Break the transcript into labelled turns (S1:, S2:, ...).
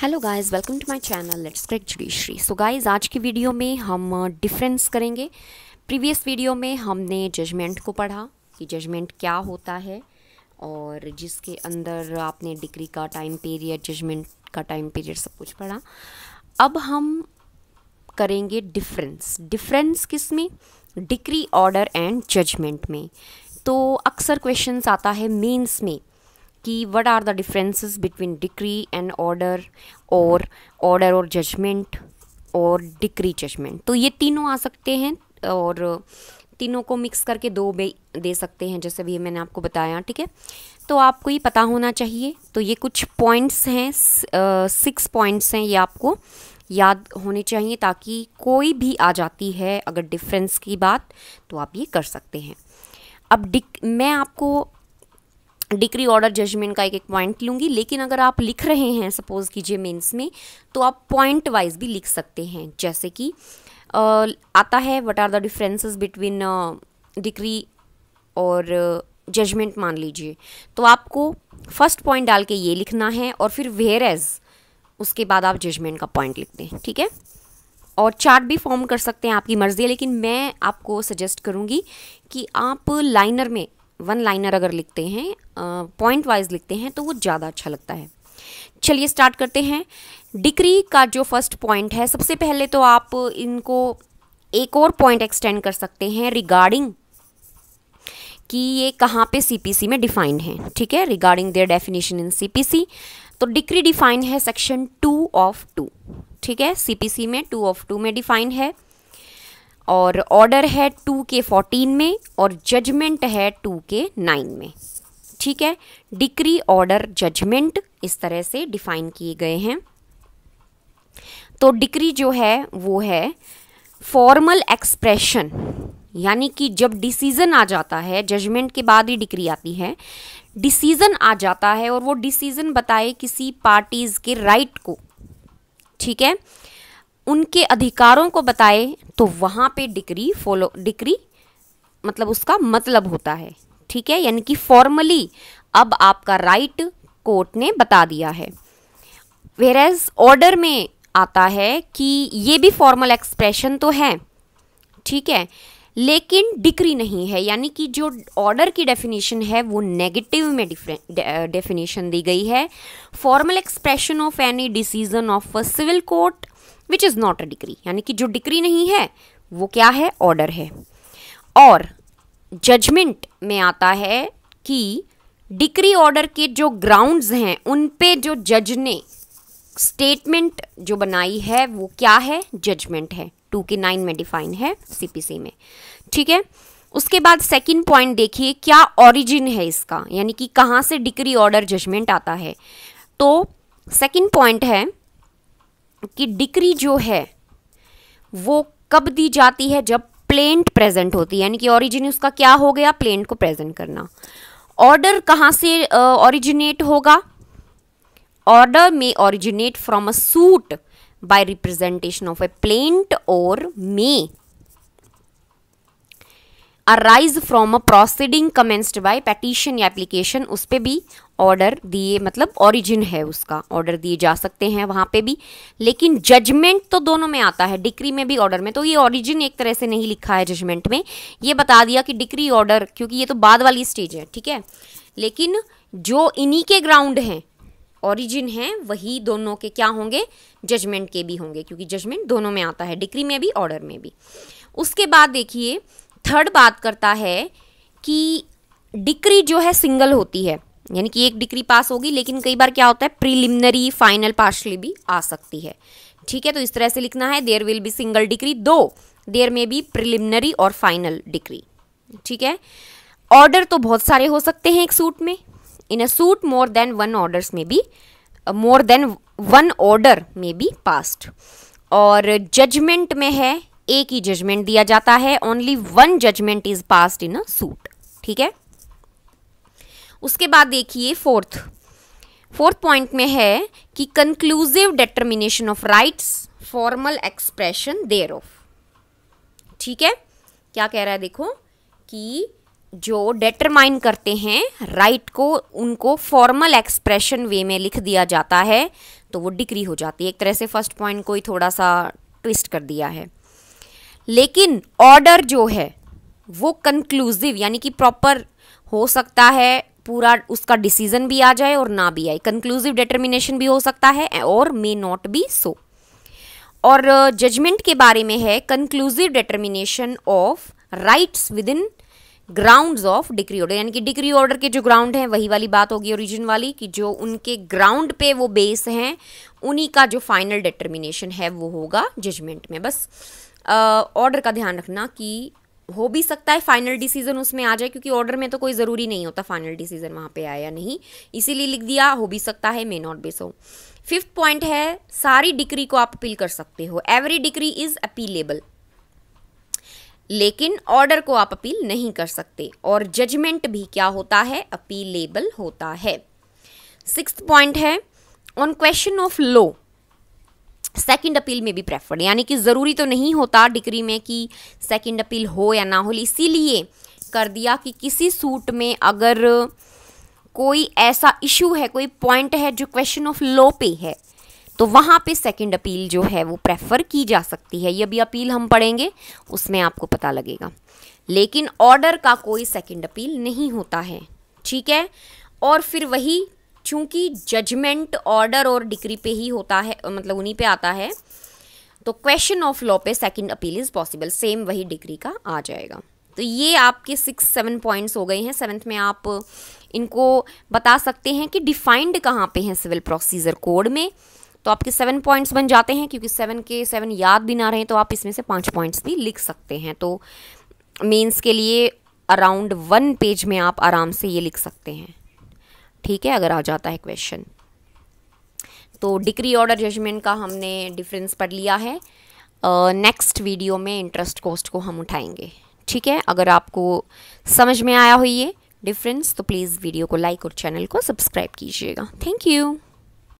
S1: hello guys welcome to my channel let's crack judiciary so guys आज की video में हम डिफरेंस uh, करेंगे प्रीवियस वीडियो में हमने जजमेंट को पढ़ा कि जजमेंट क्या होता है और जिसके अंदर आपने डिग्री का टाइम पीरियड जजमेंट का टाइम पीरियड सब कुछ पढ़ा अब हम करेंगे डिफरेंस डिफरेंस किस में डिग्री ऑर्डर एंड जजमेंट में तो अक्सर क्वेश्चन आता है मेन्स में कि what are the differences between decree and order और ऑर्डर और जजमेंट और डिक्री जजमेंट तो ये तीनों आ सकते हैं और तीनों को मिक्स करके दो बे दे सकते हैं जैसे भी मैंने आपको बताया ठीक है तो आपको ये पता होना चाहिए तो ये कुछ पॉइंट्स हैं सिक्स पॉइंट्स हैं ये आपको याद होने चाहिए ताकि कोई भी आ जाती है अगर डिफरेंस की बात तो आप ये कर सकते हैं अब डिक मैं आपको डिक्री ऑर्डर जजमेंट का एक एक पॉइंट लूँगी लेकिन अगर आप लिख रहे हैं सपोज़ कीजिए मेंस में तो आप पॉइंट वाइज भी लिख सकते हैं जैसे कि uh, आता है what are the differences between decree और जजमेंट uh, मान लीजिए तो आपको फर्स्ट पॉइंट डाल के ये लिखना है और फिर वेयर एज उसके बाद आप जजमेंट का पॉइंट लिखते हैं ठीक है और चार्ट भी फॉर्म कर सकते हैं आपकी मर्ज़ी है लेकिन मैं आपको सजेस्ट करूँगी कि आप लाइनर में वन लाइनर अगर लिखते हैं पॉइंट वाइज लिखते हैं तो वो ज़्यादा अच्छा लगता है चलिए स्टार्ट करते हैं डिक्री का जो फर्स्ट पॉइंट है सबसे पहले तो आप इनको एक और पॉइंट एक्सटेंड कर सकते हैं रिगार्डिंग कि ये कहाँ पे सीपीसी में डिफाइंड है ठीक है regarding their definition in CPC तो डिक्री डिफाइंड है सेक्शन टू ऑफ टू ठीक है सीपीसी में टू ऑफ टू में डिफाइंड है और ऑर्डर है टू के फोर्टीन में और जजमेंट है टू के नाइन में ठीक है डिक्री ऑर्डर जजमेंट इस तरह से डिफाइन किए गए हैं तो डिक्री जो है वो है फॉर्मल एक्सप्रेशन यानी कि जब डिसीज़न आ जाता है जजमेंट के बाद ही डिक्री आती है डिसीज़न आ जाता है और वो डिसीज़न बताए किसी पार्टीज़ के राइट को ठीक है उनके अधिकारों को बताए तो वहाँ पे डिक्री फॉलो डिक्री मतलब उसका मतलब होता है ठीक है यानी कि फॉर्मली अब आपका राइट कोर्ट ने बता दिया है वेर एज ऑर्डर में आता है कि ये भी फॉर्मल एक्सप्रेशन तो है ठीक है लेकिन डिक्री नहीं है यानी कि जो ऑर्डर की डेफिनेशन है वो नेगेटिव में डेफिनेशन दी गई है formal expression of any decision of civil court which is not a decree यानी कि जो डिग्री नहीं है वो क्या है ऑर्डर है और जजमेंट में आता है कि डिग्री ऑर्डर के जो ग्राउंड्स हैं उन पे जो जज ने स्टेटमेंट जो बनाई है वो क्या है जजमेंट है टू के नाइन में डिफाइन है सीपीसी में ठीक है उसके बाद सेकंड पॉइंट देखिए क्या ओरिजिन है इसका यानी कि कहाँ से डिग्री ऑर्डर जजमेंट आता है तो सेकंड पॉइंट है कि डिक्री जो है वो कब दी जाती है जब प्लेंट प्रेजेंट होती है यानी कि ओरिजिन उसका क्या हो गया प्लेंट को प्रेजेंट करना ऑर्डर कहाँ से ओरिजिनेट uh, होगा order may originate from a suit by representation of a plaint और may arise from a proceeding commenced by petition या एप्लीकेशन उस पर भी ऑर्डर दिए मतलब ओरिजिन है उसका ऑर्डर दिए जा सकते हैं वहाँ पे भी लेकिन जजमेंट तो दोनों में आता है डिक्री में भी ऑर्डर में तो ये ओरिजिन एक तरह से नहीं लिखा है जजमेंट में ये बता दिया कि डिक्री ऑर्डर क्योंकि ये तो बाद वाली स्टेज है ठीक है लेकिन जो इन्हीं के ग्राउंड हैं ओरिजिन है वही दोनों के क्या होंगे जजमेंट के भी होंगे क्योंकि जजमेंट दोनों में आता है डिक्री में भी ऑर्डर में भी उसके बाद देखिए थर्ड बात करता है कि डिक्री जो है सिंगल होती है यानी कि एक डिग्री पास होगी लेकिन कई बार क्या होता है प्रीलिमिनरी फाइनल पार्शली भी आ सकती है ठीक है तो इस तरह से लिखना है there will be single decree दो देयर में बी प्रिलिमिनरी और फाइनल डिग्री ठीक है ऑर्डर तो बहुत सारे हो सकते हैं एक सूट में in a suit more than one orders may be more than one order may be passed और जजमेंट में है एक ही जजमेंट दिया जाता है only one judgment is passed in a suit ठीक है उसके बाद देखिए फोर्थ फोर्थ पॉइंट में है कि conclusive determination of rights formal expression thereof ठीक है क्या कह रहा है देखो कि जो डेटरमाइन करते हैं राइट को उनको फॉर्मल एक्सप्रेशन वे में लिख दिया जाता है तो वो डिक्री हो जाती है एक तरह से फर्स्ट पॉइंट को ही थोड़ा सा ट्विस्ट कर दिया है लेकिन ऑर्डर जो है वो कंक्लूसिव यानी कि प्रॉपर हो सकता है पूरा उसका डिसीजन भी आ जाए और ना भी आए कंक्लूसिव डिटर्मिनेशन भी हो सकता है और मे नॉट बी सो और जजमेंट uh, के बारे में है conclusive determination of rights within ground of decree order यानी कि डिग्री ऑर्डर के जो ग्राउंड हैं वही वाली बात होगी ओरिजिन वाली कि जो उनके ग्राउंड पे वो बेस हैं उन्हीं का जो फाइनल डिटर्मिनेशन है वो होगा जजमेंट में बस ऑर्डर का ध्यान रखना कि हो भी सकता है फाइनल डिसीजन उसमें आ जाए क्योंकि ऑर्डर में तो कोई ज़रूरी नहीं होता फाइनल डिसीजन वहाँ पे आया नहीं इसीलिए लिख दिया हो भी सकता है may not be so fifth point है सारी डिक्री को आप अपील कर सकते हो एवरी डिक्री इज अपीलेबल लेकिन ऑर्डर को आप अपील नहीं कर सकते और जजमेंट भी क्या होता है अपीलेबल होता है सिक्स पॉइंट है on question of law second appeal में भी प्रेफर्ड यानी कि ज़रूरी तो नहीं होता डिग्री में कि सेकंड अपील हो या ना हो इसीलिए कर दिया कि किसी सूट में अगर कोई ऐसा इशू है कोई पॉइंट है जो क्वेश्चन ऑफ लॉ पे है तो वहाँ पे सेकंड अपील जो है वो प्रेफर की जा सकती है ये भी अपील हम पढ़ेंगे उसमें आपको पता लगेगा लेकिन ऑर्डर का कोई सेकंड अपील नहीं होता है ठीक है और फिर वही चूंकि जजमेंट ऑर्डर और डिक्री पे ही होता है मतलब उन्हीं पे आता है तो क्वेश्चन ऑफ लॉ पे second appeal is possible same वही डिग्री का आ जाएगा तो ये आपके सिक्स सेवन पॉइंट्स हो गए हैं सेवन्थ में आप इनको बता सकते हैं कि डिफाइंड कहाँ पे हैं सिविल प्रोसीजर कोड में तो आपके सेवन पॉइंट्स बन जाते हैं क्योंकि सेवन के सेवन याद भी ना रहे तो आप इसमें से पाँच पॉइंट्स भी लिख सकते हैं तो मेन्स के लिए अराउंड वन पेज में आप आराम से ये लिख सकते हैं ठीक है अगर आ जाता है क्वेश्चन तो डिक्री ऑर्डर जजमेंट का हमने डिफरेंस पढ़ लिया है नेक्स्ट uh, वीडियो में इंटरेस्ट कॉस्ट को हम उठाएंगे ठीक है अगर आपको समझ में आया हो ये डिफरेंस तो प्लीज़ वीडियो को लाइक और चैनल को सब्सक्राइब कीजिएगा थैंक यू